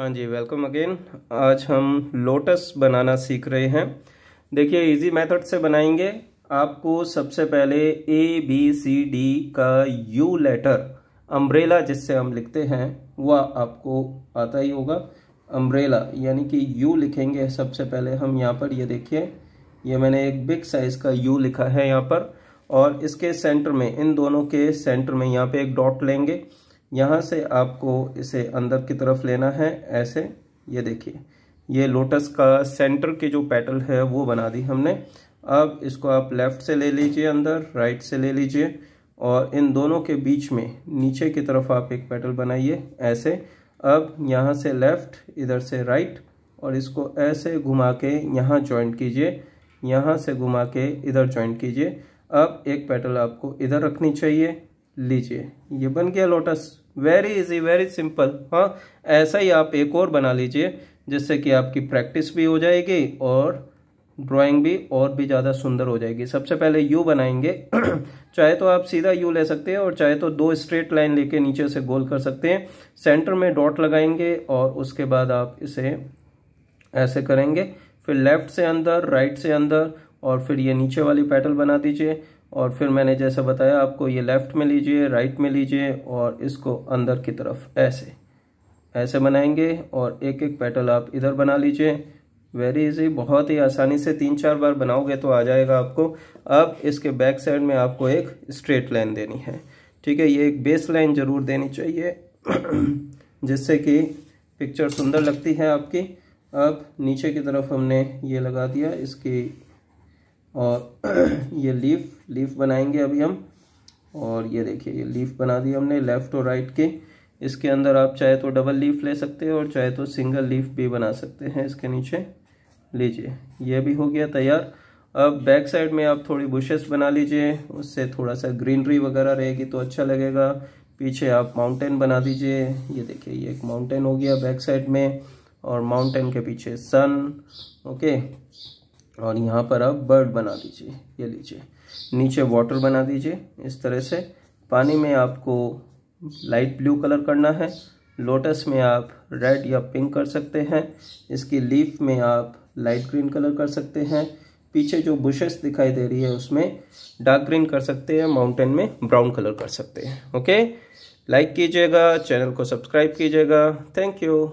हाँ जी welcome again आज हम लोटस बनाना सीख रहे हैं देखिए इजी मेथड से बनाएंगे आपको सबसे पहले ए बी सी डी का यू लेटर अम्ब्रेला जिससे हम लिखते हैं वह आपको आता ही होगा अम्ब्रेला यानी कि यू लिखेंगे सबसे पहले हम यहाँ पर ये देखिए ये मैंने एक बिग साइज़ का यू लिखा है यहाँ पर और इसके सेंटर में इन दोनों के सेंटर में यहाँ पे एक डॉट लेंगे यहाँ से आपको इसे अंदर की तरफ लेना है ऐसे ये देखिए ये लोटस का सेंटर के जो पेटल है वो बना दी हमने अब इसको आप लेफ़्ट से ले लीजिए अंदर राइट से ले लीजिए और इन दोनों के बीच में नीचे की तरफ आप एक पेटल बनाइए ऐसे अब यहाँ से लेफ़्ट इधर से राइट और इसको ऐसे घुमा के यहाँ जॉइंट कीजिए यहाँ से घुमा के इधर जॉइंट कीजिए अब एक पेटल आपको इधर रखनी चाहिए लीजिए ये बन गया lotus very easy very simple हाँ ऐसा ही आप एक और बना लीजिए जिससे कि आपकी प्रैक्टिस भी हो जाएगी और ड्राइंग भी और भी ज़्यादा सुंदर हो जाएगी सबसे पहले यू बनाएंगे चाहे तो आप सीधा यू ले सकते हैं और चाहे तो दो स्ट्रेट लाइन लेके नीचे से गोल कर सकते हैं सेंटर में डॉट लगाएंगे और उसके बाद आप इसे ऐसे करेंगे फिर लेफ्ट से अंदर राइट से अंदर और फिर ये नीचे वाली पैटल बना दीजिए और फिर मैंने जैसा बताया आपको ये लेफ़्ट में लीजिए राइट में लीजिए और इसको अंदर की तरफ ऐसे ऐसे बनाएंगे और एक एक पेटल आप इधर बना लीजिए वेरी इजी बहुत ही आसानी से तीन चार बार बनाओगे तो आ जाएगा आपको अब इसके बैक साइड में आपको एक स्ट्रेट लाइन देनी है ठीक है ये एक बेस लाइन ज़रूर देनी चाहिए जिससे कि पिक्चर सुंदर लगती है आपकी अब नीचे की तरफ हमने ये लगा दिया इसकी और ये लीफ लीफ बनाएंगे अभी हम और ये देखिए ये लीफ बना दी हमने लेफ़्ट और राइट के इसके अंदर आप चाहे तो डबल लीफ ले सकते हैं और चाहे तो सिंगल लीफ भी बना सकते हैं इसके नीचे लीजिए यह भी हो गया तैयार अब बैक साइड में आप थोड़ी बुशेस बना लीजिए उससे थोड़ा सा ग्रीनरी वगैरह रहेगी तो अच्छा लगेगा पीछे आप माउंटेन बना दीजिए ये देखिए ये एक माउंटेन हो गया बैक साइड में और माउंटेन के पीछे सन ओके और यहाँ पर आप बर्ड बना दीजिए ये लीजिए नीचे वाटर बना दीजिए इस तरह से पानी में आपको लाइट ब्लू कलर करना है लोटस में आप रेड या पिंक कर सकते हैं इसकी लीफ में आप लाइट ग्रीन कलर कर सकते हैं पीछे जो बुशेस दिखाई दे रही है उसमें डार्क ग्रीन कर सकते हैं माउंटेन में ब्राउन कलर कर सकते हैं ओके लाइक कीजिएगा चैनल को सब्सक्राइब कीजिएगा थैंक यू